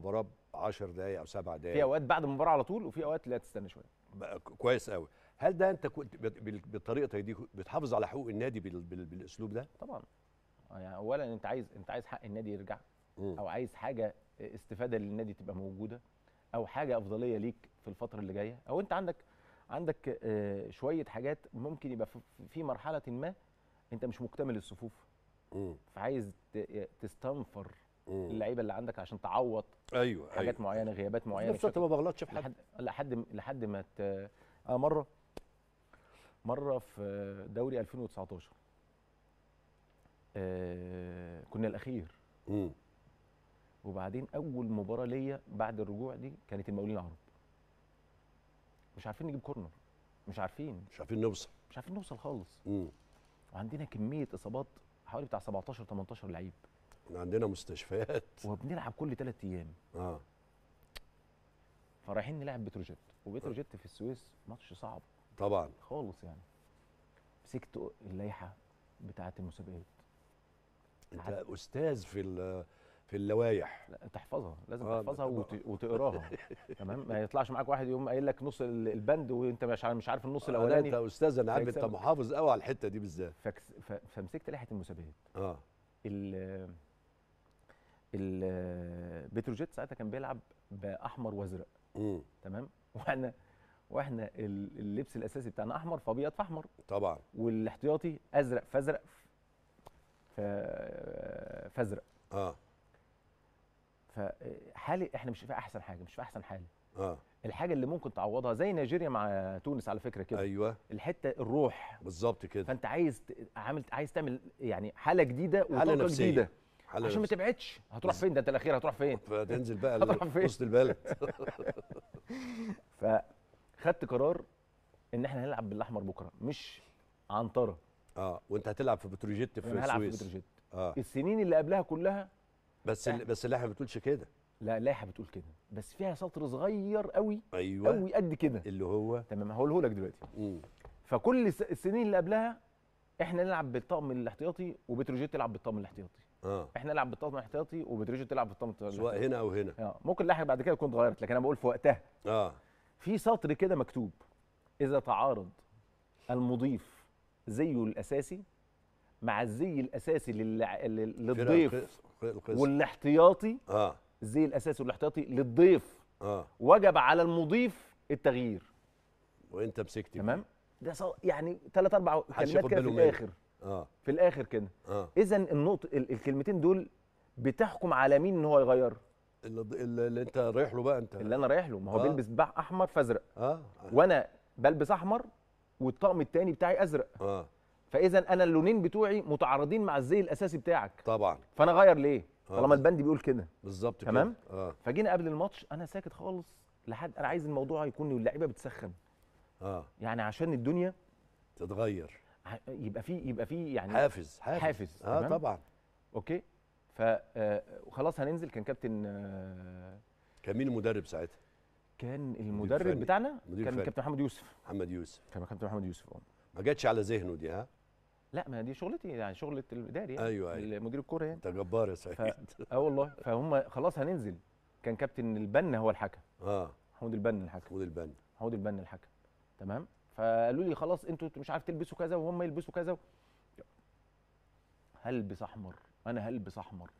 مباراه 10 دقائق او 7 دقائق في اوقات بعد المباراه على طول وفي اوقات لا تستنى شويه كويس قوي هل ده انت كنت بالطريقه دي بتحافظ على حقوق النادي بالاسلوب ده طبعا يعني اولا انت عايز انت عايز حق النادي يرجع او عايز حاجه استفاده للنادي تبقى موجوده او حاجه افضليه ليك في الفتره اللي جايه او انت عندك عندك آه، شويه حاجات ممكن يبقى في مرحله ما انت مش مكتمل الصفوف فعايز تستنفر اللعيبه اللي عندك عشان تعوض ايوه, أيوة. حاجات أيوة. معينه غيابات معينه نفس ما بغلطش في حد لحد لحد ما ت... اه مره مره في دوري 2019 آه كنا الاخير مم. وبعدين اول مباراه ليا بعد الرجوع دي كانت المقاولين العرب مش عارفين نجيب كورنر مش عارفين مش عارفين نوصل مش عارفين نوصل خالص مم. وعندنا كميه اصابات حوالي بتاع 17 18 لعيب عندنا مستشفيات وبنلعب كل ثلاث ايام اه فرايحين نلعب بتروجيت وبتروجيت في السويس ماتش صعب طبعا خالص يعني مسكت اللائحه بتاعه المسابقات انت استاذ في في اللوائح لا تحفظها لازم آه تحفظها وت... وتقراها تمام ما يطلعش معاك واحد يقوم قايل لك نص البند وانت مش عارف مش عارف النص آه الاولاني انت يا استاذ انا عارف انت محافظ قوي على الحته دي بالذات فكس... ف... فمسكت لائحه المسابقات اه ال ال بتروجيت ساعتها كان بيلعب باحمر وازرق تمام واحنا واحنا اللبس الاساسي بتاعنا احمر فابيض فاحمر طبعا والاحتياطي ازرق فازرق ف... فازرق اه فحالي احنا مش في احسن حاجه مش في احسن حاله اه الحاجه اللي ممكن تعوضها زي نيجيريا مع تونس على فكره كده ايوه الحته الروح بالظبط كده فانت عايز عامل عايز تعمل يعني حاله جديده وطاقه جديده حالة عشان ما تبعدش هتروح فين ده انت الاخير هتروح فين فتنزل بقى هتروح فين وسط البلد فخدت قرار ان احنا هنلعب بالاحمر بكره مش عنطره اه وانت هتلعب في بتروجيت في السويس هلعب في بتروجيت آه. السنين اللي قبلها كلها بس ال... بس اللائحه ما بتقولش كده لا اللائحه بتقول كده بس فيها سطر صغير قوي ايوه قوي قد كده اللي هو تمام هقوله لك دلوقتي مم. فكل السنين اللي قبلها احنا نلعب بالطقم الاحتياطي وبتروجيت تلعب بالطقم الاحتياطي اه احنا نلعب بالطقم الاحتياطي وبتروجيت تلعب بالطقم الاحتياطي سواء هنا او هنا اه ممكن اللائحه بعد كده تكون اتغيرت لكن انا بقول في وقتها اه في سطر كده مكتوب اذا تعارض المضيف زيه الاساسي مع الزي الاساسي للضيف والاحتياطي اه الزي الاساسي والاحتياطي للضيف اه وجب على المضيف التغيير وانت مسكت تمام ده يعني ثلاث اربع كلمات كده في الاخر اه في الاخر كده آه. اذا النقطه الكلمتين دول بتحكم على مين ان هو يغير اللي, اللي انت رايح له بقى انت اللي انا رايح له ما هو آه. بيلبس بقى احمر فازرق آه. وانا بلبس احمر والطقم الثاني بتاعي ازرق اه فاذا انا اللونين بتوعي متعارضين مع الزي الاساسي بتاعك طبعا فانا اغير ليه طالما البند بيقول كده بالظبط كده تمام آه. فجينا قبل الماتش انا ساكت خالص لحد انا عايز الموضوع يكون واللعيبه بتسخن اه يعني عشان الدنيا تتغير يبقى في يبقى في يعني حافز حافز, حافز. اه تمام؟ طبعا اوكي ف وخلاص آه، هننزل كان كابتن آه، كان مين المدرب ساعتها كان المدرب بتاعنا كان كابتن محمد يوسف محمد يوسف كان كابتن محمد يوسف اه ما جاتش على ذهنه دي ها لا ما دي شغلتي يعني شغله الاداري يعني ايوه ايوه مدير الكوره يعني انت جبار يا سعيد اه والله فهم خلاص هننزل كان كابتن البنا هو الحكم اه محمود البنا الحكم محمود البنا محمود البنا الحكم تمام فقالوا لي خلاص انتوا مش عارف تلبسوا كذا وهم يلبسوا كذا و... هلبس احمر انا هلبس احمر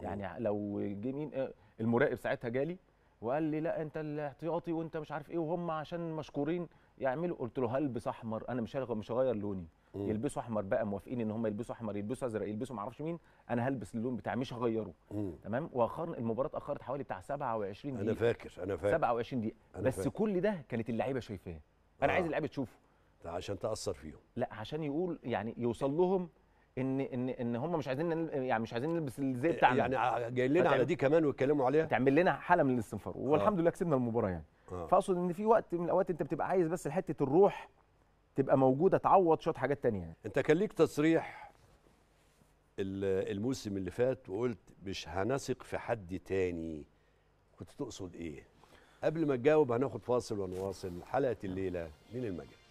إيه؟ يعني لو جه مين آه، المراقب ساعتها جالي وقال لي لا انت الاحتياطي وانت مش عارف ايه وهم عشان مشكورين يعملوا قلت له هلبس احمر انا مش مش هغير لوني مم. يلبسوا احمر بقى موافقين ان هم يلبسوا احمر يلبسوا ازرق يلبسوا معرفش مين انا هلبس اللون بتاعي مش هغيره تمام واخر المباراه اتاخرت حوالي بتاع 27 دقيقه انا فاكر انا فاكر 27 دقيقه بس فاكر. كل ده كانت اللعيبه شايفاه انا آه. عايز اللعيبه تشوفه لا عشان تاثر فيهم لا عشان يقول يعني يوصل لهم ان ان ان هم مش عايزين يعني مش عايزين نلبس الزي آه، بتاعنا يعني آه، جاي لنا على دي كمان ويتكلموا عليها تعمل لنا حاله من الاستنفار آه. والحمد آه. لله كسبنا المباراه يعني آه. فاقصد ان في وقت من الاوقات انت بتبقى عايز بس حته الروح تبقى موجوده تعوض شويه حاجات تانية يعني. انت كان ليك تصريح الموسم اللي فات وقلت مش هنثق في حد تاني كنت تقصد ايه قبل ما تجاوب هناخد فاصل ونواصل حلقه الليله من المجال